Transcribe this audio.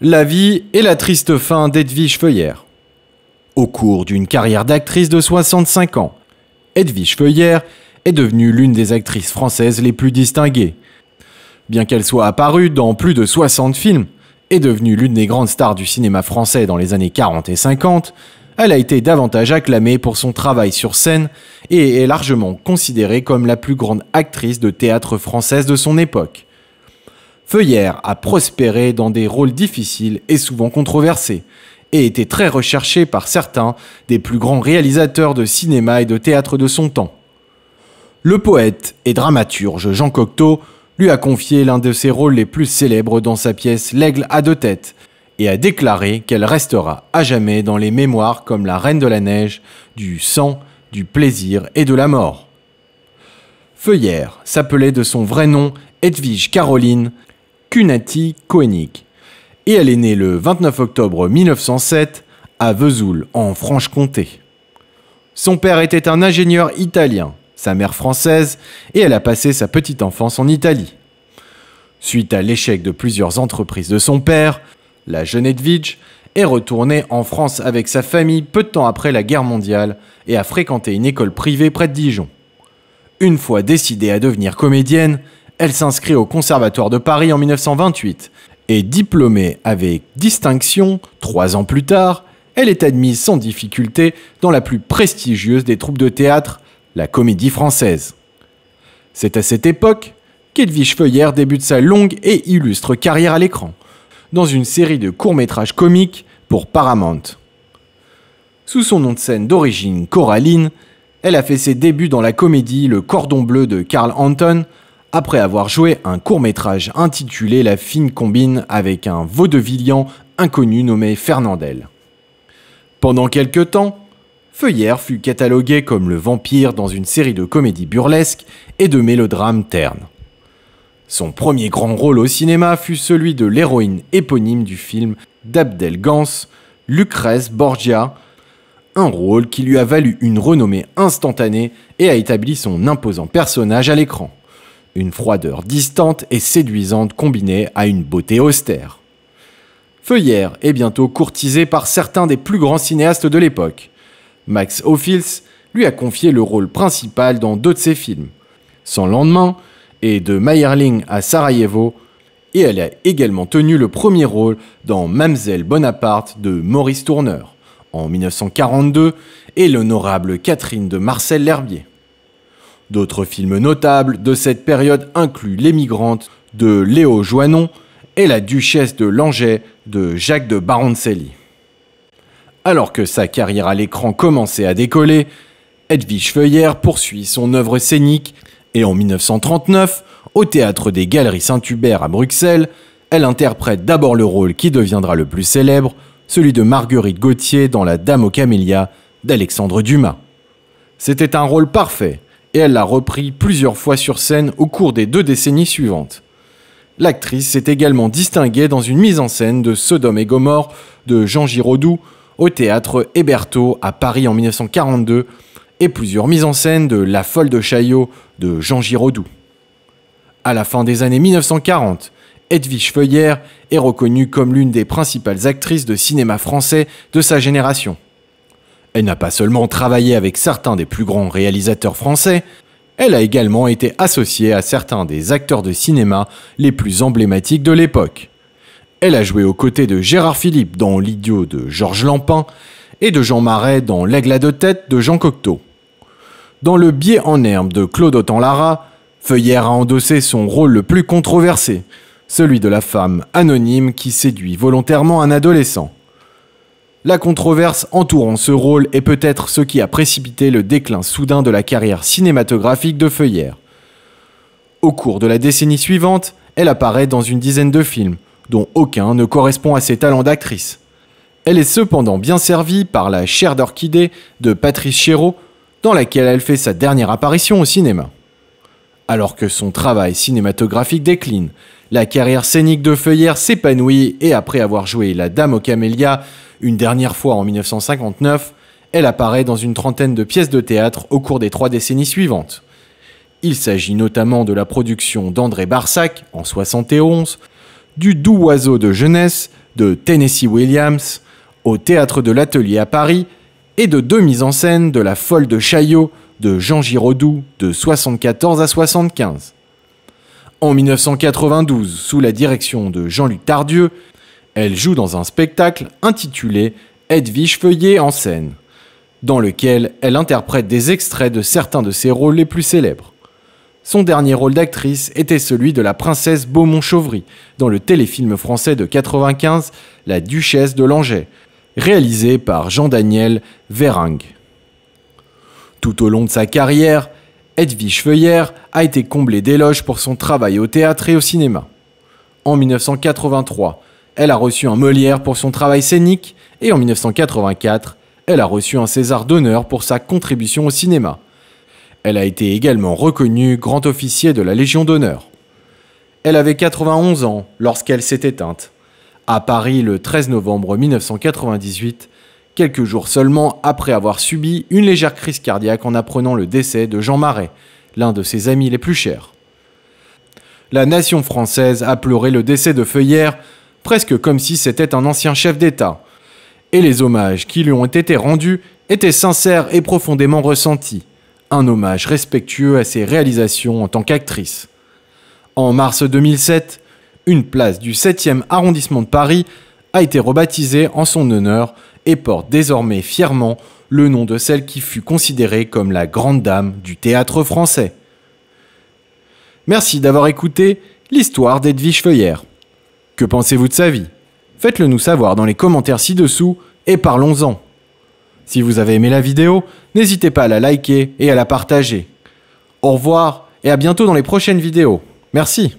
la vie et la triste fin d'Edwige Feuillère. Au cours d'une carrière d'actrice de 65 ans, Edwige Feuillère est devenue l'une des actrices françaises les plus distinguées. Bien qu'elle soit apparue dans plus de 60 films et devenue l'une des grandes stars du cinéma français dans les années 40 et 50, elle a été davantage acclamée pour son travail sur scène et est largement considérée comme la plus grande actrice de théâtre française de son époque. Feuillère a prospéré dans des rôles difficiles et souvent controversés, et était très recherché par certains des plus grands réalisateurs de cinéma et de théâtre de son temps. Le poète et dramaturge Jean Cocteau lui a confié l'un de ses rôles les plus célèbres dans sa pièce L'aigle à deux têtes, et a déclaré qu'elle restera à jamais dans les mémoires comme la reine de la neige, du sang, du plaisir et de la mort. Feuillère s'appelait de son vrai nom Edwige Caroline Cunati Koenig. Et elle est née le 29 octobre 1907 à Vesoul, en Franche-Comté. Son père était un ingénieur italien, sa mère française, et elle a passé sa petite enfance en Italie. Suite à l'échec de plusieurs entreprises de son père, la jeune Edwige est retournée en France avec sa famille peu de temps après la guerre mondiale et a fréquenté une école privée près de Dijon. Une fois décidée à devenir comédienne, elle s'inscrit au Conservatoire de Paris en 1928 et diplômée avec distinction, trois ans plus tard, elle est admise sans difficulté dans la plus prestigieuse des troupes de théâtre, la Comédie Française. C'est à cette époque qu'Edwige Feuillère débute sa longue et illustre carrière à l'écran, dans une série de courts-métrages comiques pour Paramount. Sous son nom de scène d'origine Coraline, elle a fait ses débuts dans la comédie Le Cordon Bleu de Carl Anton après avoir joué un court métrage intitulé La fine combine avec un vaudevillian inconnu nommé Fernandel. Pendant quelques temps, Feuillère fut catalogué comme le vampire dans une série de comédies burlesques et de mélodrames ternes. Son premier grand rôle au cinéma fut celui de l'héroïne éponyme du film d'Abdel Gans, Lucrèce Borgia, un rôle qui lui a valu une renommée instantanée et a établi son imposant personnage à l'écran une froideur distante et séduisante combinée à une beauté austère. Feuillère est bientôt courtisé par certains des plus grands cinéastes de l'époque. Max Ophils lui a confié le rôle principal dans deux de ses films, Sans lendemain et De Meyerling à Sarajevo, et elle a également tenu le premier rôle dans Mamselle Bonaparte de Maurice Tourneur en 1942 et l'honorable Catherine de Marcel L'Herbier. D'autres films notables de cette période incluent l'émigrante de Léo Joannon et La Duchesse de Langeais de Jacques de Baroncelli. Alors que sa carrière à l'écran commençait à décoller, Edwige Feuillère poursuit son œuvre scénique et en 1939, au théâtre des Galeries Saint-Hubert à Bruxelles, elle interprète d'abord le rôle qui deviendra le plus célèbre, celui de Marguerite Gautier dans La Dame aux Camélias d'Alexandre Dumas. C'était un rôle parfait et elle l'a repris plusieurs fois sur scène au cours des deux décennies suivantes. L'actrice s'est également distinguée dans une mise en scène de Sodome et Gomorre de Jean Giraudoux au théâtre Héberto à Paris en 1942 et plusieurs mises en scène de La folle de Chaillot de Jean Giraudoux. À la fin des années 1940, Edwige Feuillère est reconnue comme l'une des principales actrices de cinéma français de sa génération. Elle n'a pas seulement travaillé avec certains des plus grands réalisateurs français, elle a également été associée à certains des acteurs de cinéma les plus emblématiques de l'époque. Elle a joué aux côtés de Gérard Philippe dans L'idiot de Georges Lampin et de Jean Marais dans L'aigle à deux têtes de Jean Cocteau. Dans Le biais en herbe de Claude Autant-Lara, Feuillère a endossé son rôle le plus controversé, celui de la femme anonyme qui séduit volontairement un adolescent. La controverse entourant ce rôle est peut-être ce qui a précipité le déclin soudain de la carrière cinématographique de Feuillère. Au cours de la décennie suivante, elle apparaît dans une dizaine de films, dont aucun ne correspond à ses talents d'actrice. Elle est cependant bien servie par La chair d'orchidée de Patrice Chéreau, dans laquelle elle fait sa dernière apparition au cinéma. Alors que son travail cinématographique décline, la carrière scénique de Feuillère s'épanouit et après avoir joué La Dame aux Camélias, une dernière fois en 1959, elle apparaît dans une trentaine de pièces de théâtre au cours des trois décennies suivantes. Il s'agit notamment de la production d'André Barsac en 71, du Doux Oiseau de jeunesse de Tennessee Williams, au Théâtre de l'Atelier à Paris, et de deux mises en scène de La Folle de Chaillot de Jean Giraudoux de 74 à 75. En 1992, sous la direction de Jean-Luc Tardieu, elle joue dans un spectacle intitulé Edwige Feuillet en scène, dans lequel elle interprète des extraits de certains de ses rôles les plus célèbres. Son dernier rôle d'actrice était celui de la princesse Beaumont-Chauvry dans le téléfilm français de 1995 La Duchesse de Langeais, réalisé par Jean-Daniel Veringue. Tout au long de sa carrière, Edwige Feuillère a été comblée d'éloges pour son travail au théâtre et au cinéma. En 1983, elle a reçu un Molière pour son travail scénique et en 1984, elle a reçu un César d'honneur pour sa contribution au cinéma. Elle a été également reconnue grand officier de la Légion d'honneur. Elle avait 91 ans lorsqu'elle s'est éteinte. À Paris le 13 novembre 1998, quelques jours seulement après avoir subi une légère crise cardiaque en apprenant le décès de Jean Marais, l'un de ses amis les plus chers. La nation française a pleuré le décès de Feuillère presque comme si c'était un ancien chef d'État. Et les hommages qui lui ont été rendus étaient sincères et profondément ressentis, un hommage respectueux à ses réalisations en tant qu'actrice. En mars 2007, une place du 7e arrondissement de Paris a été rebaptisée en son honneur et porte désormais fièrement le nom de celle qui fut considérée comme la grande dame du théâtre français. Merci d'avoir écouté l'histoire d'Edwige Feuillère. Que pensez-vous de sa vie Faites-le nous savoir dans les commentaires ci-dessous et parlons-en. Si vous avez aimé la vidéo, n'hésitez pas à la liker et à la partager. Au revoir et à bientôt dans les prochaines vidéos. Merci.